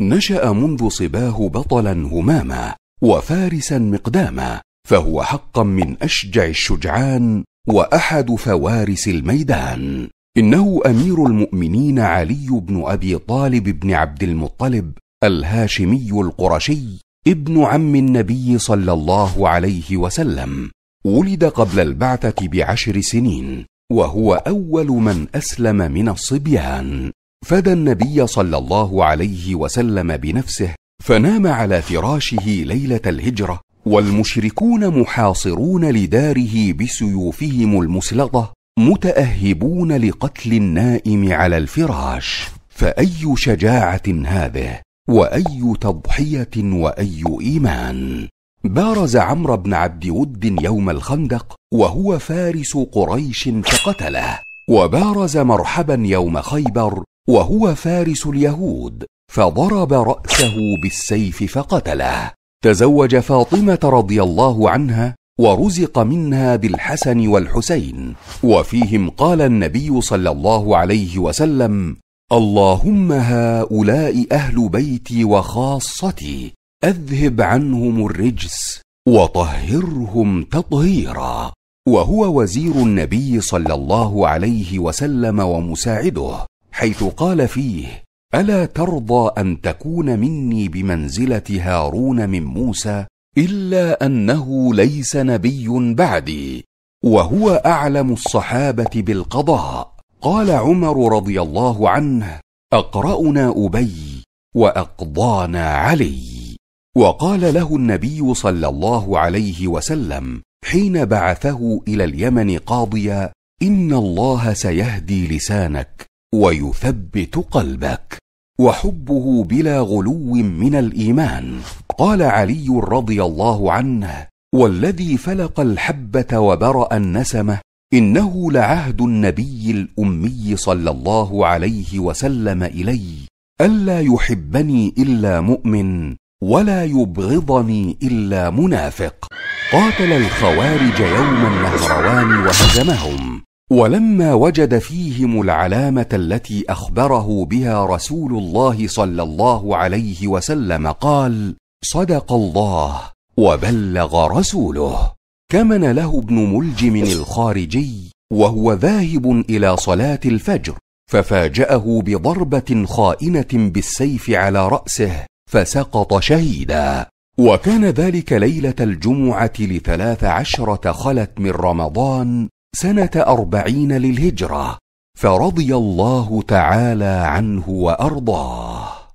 نشا منذ صباه بطلا هماما وفارسا مقداما فهو حقا من اشجع الشجعان واحد فوارس الميدان انه امير المؤمنين علي بن ابي طالب بن عبد المطلب الهاشمي القرشي ابن عم النبي صلى الله عليه وسلم ولد قبل البعثه بعشر سنين وهو اول من اسلم من الصبيان فدى النبي صلى الله عليه وسلم بنفسه فنام على فراشه ليله الهجره والمشركون محاصرون لداره بسيوفهم المسلطه متاهبون لقتل النائم على الفراش فاي شجاعه هذه واي تضحيه واي ايمان بارز عمرو بن عبد ود يوم الخندق وهو فارس قريش فقتله وبارز مرحبا يوم خيبر وهو فارس اليهود فضرب راسه بالسيف فقتله تزوج فاطمه رضي الله عنها ورزق منها بالحسن والحسين وفيهم قال النبي صلى الله عليه وسلم اللهم هؤلاء اهل بيتي وخاصتي اذهب عنهم الرجس وطهرهم تطهيرا وهو وزير النبي صلى الله عليه وسلم ومساعده حيث قال فيه الا ترضى ان تكون مني بمنزله هارون من موسى الا انه ليس نبي بعدي وهو اعلم الصحابه بالقضاء قال عمر رضي الله عنه اقرانا ابي واقضانا علي وقال له النبي صلى الله عليه وسلم حين بعثه الى اليمن قاضيا ان الله سيهدي لسانك ويثبت قلبك وحبه بلا غلو من الايمان قال علي رضي الله عنه والذي فلق الحبه وبرا النسمه انه لعهد النبي الامي صلى الله عليه وسلم الي الا يحبني الا مؤمن ولا يبغضني الا منافق قاتل الخوارج يوم النهروان وهزمهم ولما وجد فيهم العلامه التي اخبره بها رسول الله صلى الله عليه وسلم قال صدق الله وبلغ رسوله كمن له ابن ملجم الخارجي وهو ذاهب الى صلاه الفجر ففاجاه بضربه خائنه بالسيف على راسه فسقط شهيدا وكان ذلك ليله الجمعه لثلاث عشره خلت من رمضان سنة أربعين للهجرة فرضي الله تعالى عنه وأرضاه